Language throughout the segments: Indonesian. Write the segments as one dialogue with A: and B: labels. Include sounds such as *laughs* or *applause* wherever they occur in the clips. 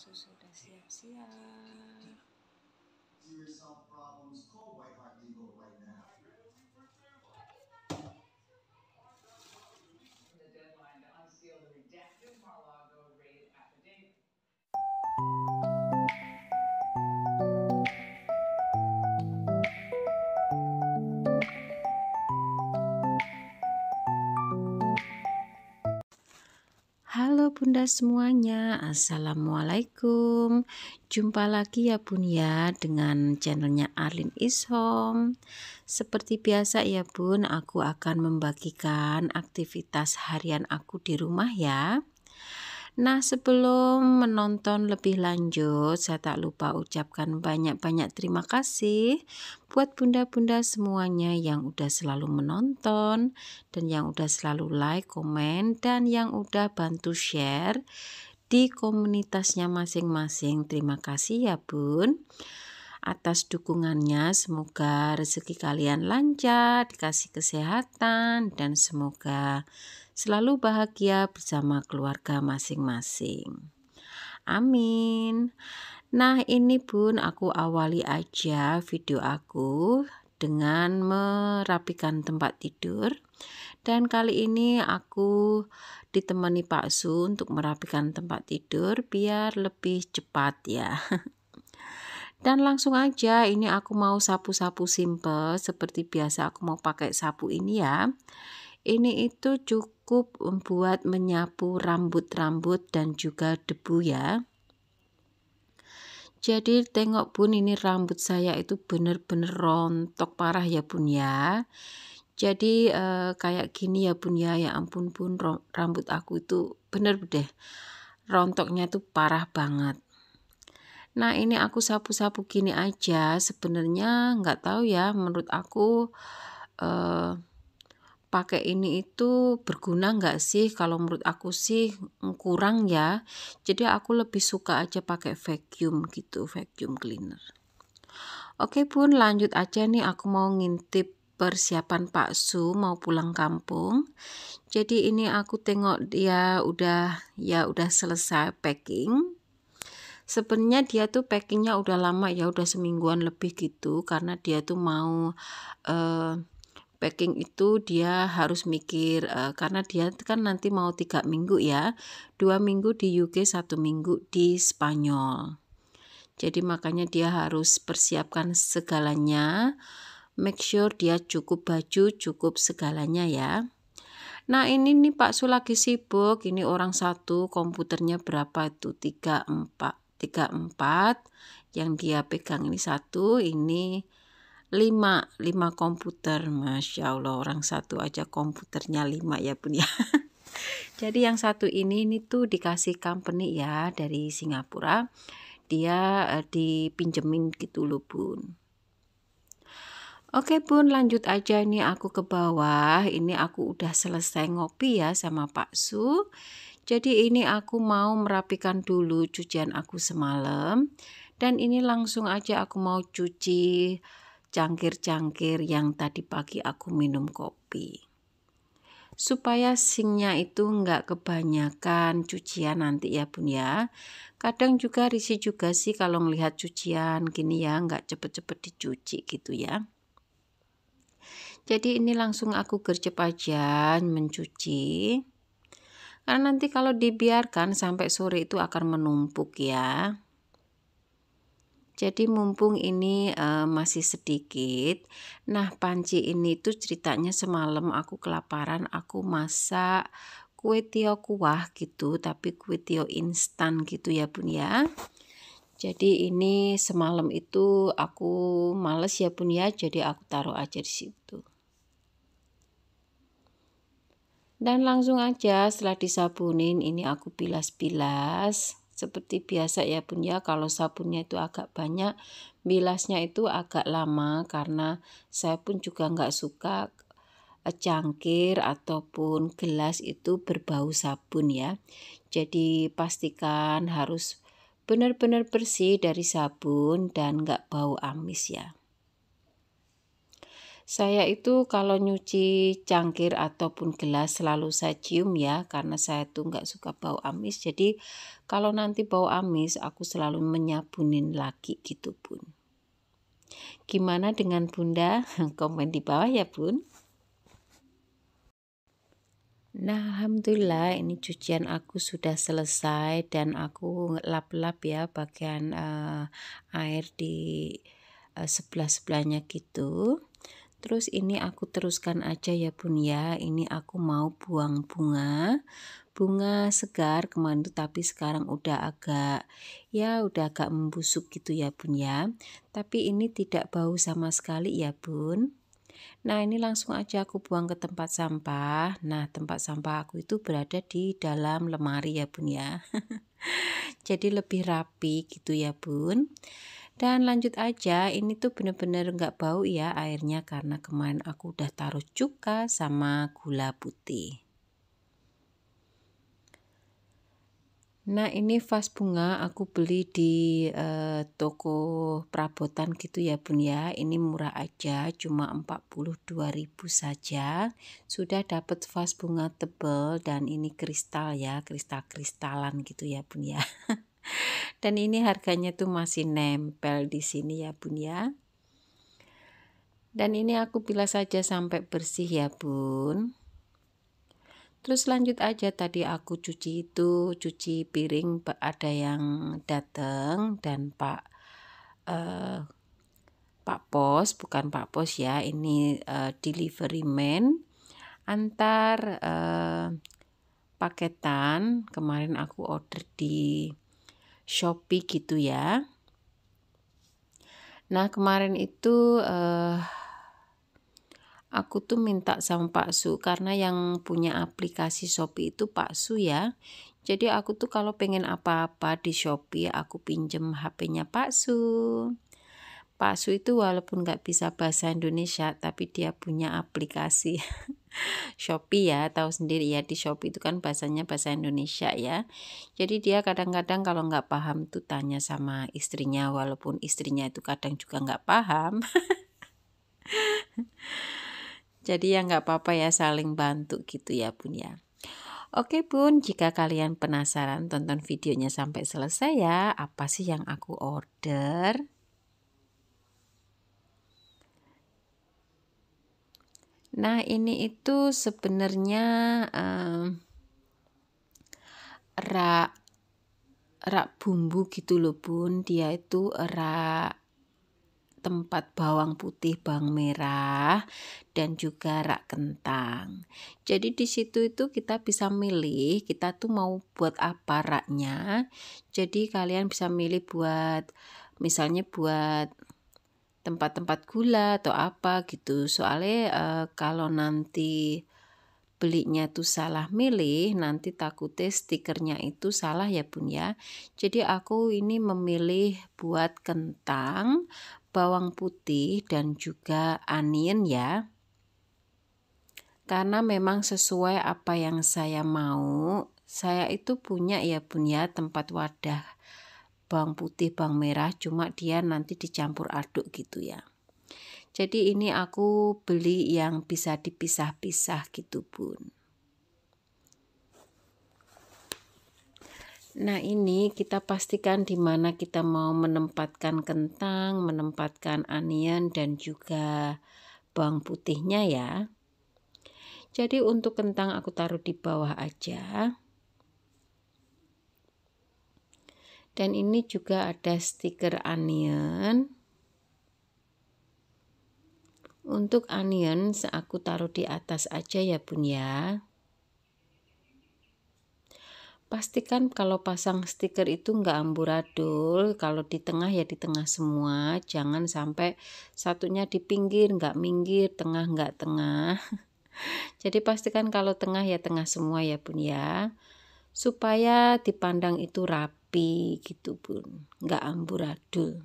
A: susu sudah siap-siap. bunda semuanya Assalamualaikum Jumpa lagi ya bun ya dengan channelnya Arlin is home. Seperti biasa ya bun aku akan membagikan aktivitas harian aku di rumah ya Nah, sebelum menonton lebih lanjut, saya tak lupa ucapkan banyak-banyak terima kasih buat bunda-bunda semuanya yang udah selalu menonton dan yang udah selalu like, komen, dan yang udah bantu share di komunitasnya masing-masing. Terima kasih ya, Bun atas dukungannya. Semoga rezeki kalian lancar, dikasih kesehatan, dan semoga selalu bahagia bersama keluarga masing-masing. Amin. Nah, ini pun aku awali aja video aku dengan merapikan tempat tidur. Dan kali ini aku ditemani Pak Su untuk merapikan tempat tidur biar lebih cepat ya. *laughs* Dan langsung aja ini aku mau sapu-sapu simple seperti biasa aku mau pakai sapu ini ya. Ini itu cukup membuat menyapu rambut-rambut dan juga debu ya. Jadi tengok pun ini rambut saya itu bener-bener rontok parah ya bun ya. Jadi e, kayak gini ya bun ya, ya ampun pun rambut aku itu bener deh rontoknya itu parah banget. Nah ini aku sapu-sapu gini aja sebenarnya nggak tahu ya menurut aku eh, pakai ini itu berguna nggak sih kalau menurut aku sih kurang ya jadi aku lebih suka aja pakai vacuum gitu vacuum cleaner oke pun lanjut aja nih aku mau ngintip persiapan Pak Su mau pulang kampung. Jadi ini aku tengok dia udah ya udah selesai packing sebenarnya dia tuh packingnya udah lama ya udah semingguan lebih gitu karena dia tuh mau uh, packing itu dia harus mikir uh, karena dia kan nanti mau tiga minggu ya dua minggu di UK satu minggu di Spanyol jadi makanya dia harus persiapkan segalanya make sure dia cukup baju cukup segalanya ya Nah ini nih Pak Su lagi sibuk, ini orang satu komputernya berapa itu? 3, 4, tiga empat yang dia pegang ini satu ini lima lima komputer Masya Allah orang satu aja komputernya lima ya bun ya *laughs* jadi yang satu ini ini tuh dikasih company ya dari Singapura dia uh, dipinjemin gitu loh bun Oke bun lanjut aja nih aku ke bawah ini aku udah selesai ngopi ya sama Pak Su jadi ini aku mau merapikan dulu cucian aku semalam dan ini langsung aja aku mau cuci cangkir-cangkir yang tadi pagi aku minum kopi. Supaya singnya itu nggak kebanyakan cucian nanti ya bun ya. Kadang juga risih juga sih kalau melihat cucian gini ya nggak cepet-cepet dicuci gitu ya. Jadi ini langsung aku gercep aja mencuci. Karena nanti kalau dibiarkan sampai sore itu akan menumpuk ya. Jadi mumpung ini e, masih sedikit. Nah, panci ini tuh ceritanya semalam aku kelaparan, aku masak kue tio kuah gitu, tapi kue tio instan gitu ya, Bun ya. Jadi ini semalam itu aku males ya Bun ya, jadi aku taruh aja di situ. Dan langsung aja setelah disabunin ini aku bilas-bilas seperti biasa ya bun ya kalau sabunnya itu agak banyak bilasnya itu agak lama karena saya pun juga nggak suka eh, cangkir ataupun gelas itu berbau sabun ya jadi pastikan harus benar-benar bersih dari sabun dan nggak bau amis ya saya itu kalau nyuci cangkir ataupun gelas selalu saya cium ya karena saya tuh nggak suka bau amis. Jadi kalau nanti bau amis aku selalu menyabunin lagi gitu pun. Gimana dengan bunda? *laughs* Komen di bawah ya bun. Nah, alhamdulillah ini cucian aku sudah selesai dan aku lap-lap ya bagian uh, air di uh, sebelah-sebelahnya gitu. Terus ini aku teruskan aja ya bun ya. Ini aku mau buang bunga. Bunga segar kemarin tuh tapi sekarang udah agak ya udah agak membusuk gitu ya bun ya. Tapi ini tidak bau sama sekali ya bun. Nah ini langsung aja aku buang ke tempat sampah. Nah tempat sampah aku itu berada di dalam lemari ya bun ya. *laughs* Jadi lebih rapi gitu ya bun. Dan lanjut aja, ini tuh bener-bener nggak bau ya airnya karena kemarin aku udah taruh cuka sama gula putih. Nah ini vas bunga aku beli di eh, toko perabotan gitu ya bun ya. Ini murah aja cuma 42.000 saja. Sudah dapat vas bunga tebel dan ini kristal ya, kristal-kristalan gitu ya bun ya. *laughs* Dan ini harganya tuh masih nempel di sini ya bun ya. Dan ini aku bilas saja sampai bersih ya bun. Terus lanjut aja tadi aku cuci itu, cuci piring ada yang datang dan Pak eh, Pak Pos, bukan Pak Pos ya, ini eh, delivery man antar eh, paketan. Kemarin aku order di Shopee gitu ya. Nah kemarin itu uh, aku tuh minta sama Pak Su karena yang punya aplikasi Shopee itu Pak Su ya. Jadi aku tuh kalau pengen apa-apa di Shopee aku pinjem HP-nya Pak Su. Pak Su itu walaupun nggak bisa bahasa Indonesia tapi dia punya aplikasi *laughs* Shopee ya tahu sendiri ya di Shopee itu kan bahasanya bahasa Indonesia ya jadi dia kadang-kadang kalau nggak paham tuh tanya sama istrinya walaupun istrinya itu kadang juga nggak paham *laughs* jadi ya nggak apa-apa ya saling bantu gitu ya bun ya Oke bun, jika kalian penasaran tonton videonya sampai selesai ya, apa sih yang aku order? Nah, ini itu sebenarnya um, rak rak bumbu gitu loh bun dia itu rak tempat bawang putih bawang merah dan juga rak kentang jadi di situ itu kita bisa milih kita tuh mau buat apa raknya jadi kalian bisa milih buat misalnya buat tempat-tempat gula atau apa gitu soalnya uh, kalau nanti belinya tuh salah milih nanti takutnya stikernya itu salah ya bun ya jadi aku ini memilih buat kentang bawang putih dan juga onion ya karena memang sesuai apa yang saya mau saya itu punya ya bun ya tempat wadah bawang putih, bawang merah, cuma dia nanti dicampur aduk gitu ya. Jadi ini aku beli yang bisa dipisah-pisah gitu, Bun. Nah, ini kita pastikan di mana kita mau menempatkan kentang, menempatkan onion dan juga bawang putihnya ya. Jadi untuk kentang aku taruh di bawah aja. Dan ini juga ada stiker onion. Untuk onion aku taruh di atas aja ya bun ya. Pastikan kalau pasang stiker itu nggak amburadul, kalau di tengah ya di tengah semua, jangan sampai satunya di pinggir, nggak minggir, tengah nggak tengah. *laughs* Jadi pastikan kalau tengah ya tengah semua ya bun ya, supaya dipandang itu rapi sepi gitu pun nggak amburadul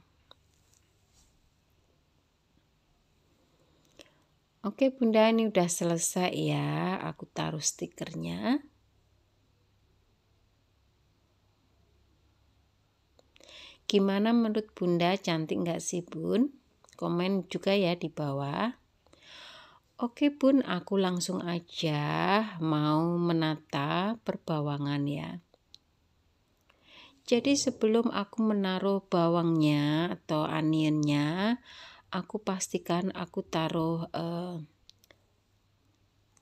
A: Oke bunda ini udah selesai ya aku taruh stikernya Gimana menurut bunda cantik nggak sih bun? Komen juga ya di bawah Oke bun aku langsung aja mau menata perbawangan ya jadi sebelum aku menaruh bawangnya atau onionnya, aku pastikan aku taruh eh,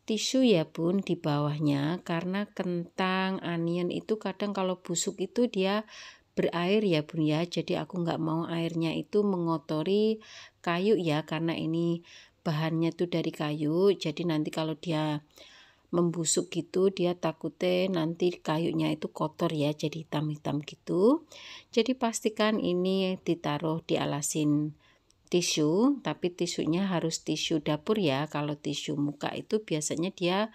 A: tisu ya bun di bawahnya karena kentang onion itu kadang kalau busuk itu dia berair ya bun ya jadi aku nggak mau airnya itu mengotori kayu ya karena ini bahannya tuh dari kayu jadi nanti kalau dia membusuk gitu dia takutnya nanti kayunya itu kotor ya jadi hitam-hitam gitu jadi pastikan ini ditaruh di alasin tisu tapi tisunya harus tisu dapur ya kalau tisu muka itu biasanya dia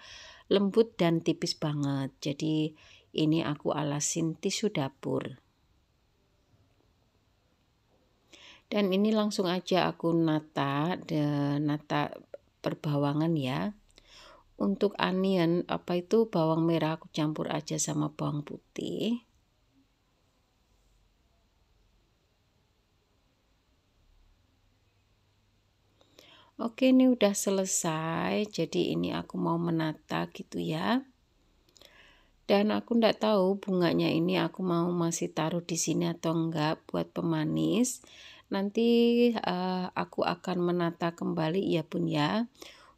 A: lembut dan tipis banget jadi ini aku alasin tisu dapur dan ini langsung aja aku nata de, nata perbawangan ya untuk onion apa itu bawang merah aku campur aja sama bawang putih Oke ini udah selesai jadi ini aku mau menata gitu ya dan aku ndak tahu bunganya ini aku mau masih taruh di sini atau enggak buat pemanis nanti uh, aku akan menata kembali iya, ya pun ya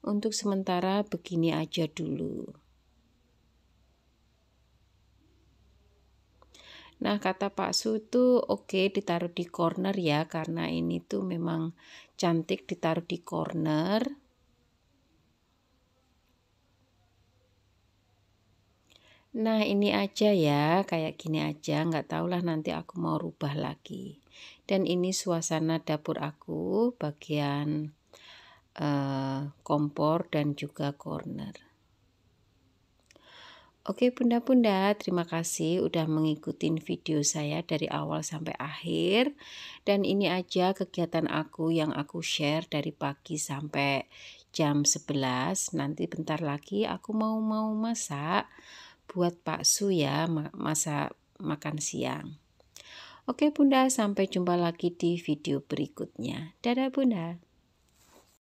A: untuk sementara begini aja dulu. Nah, kata Pak Su tuh oke okay, ditaruh di corner ya karena ini tuh memang cantik ditaruh di corner. Nah, ini aja ya, kayak gini aja, nggak tahulah nanti aku mau rubah lagi. Dan ini suasana dapur aku bagian Eh, kompor dan juga corner. Oke bunda-bunda, terima kasih udah mengikuti video saya dari awal sampai akhir. Dan ini aja kegiatan aku yang aku share dari pagi sampai jam 11. Nanti bentar lagi aku mau mau masak buat su ya, masak makan siang. Oke bunda, sampai jumpa lagi di video berikutnya. Dadah bunda.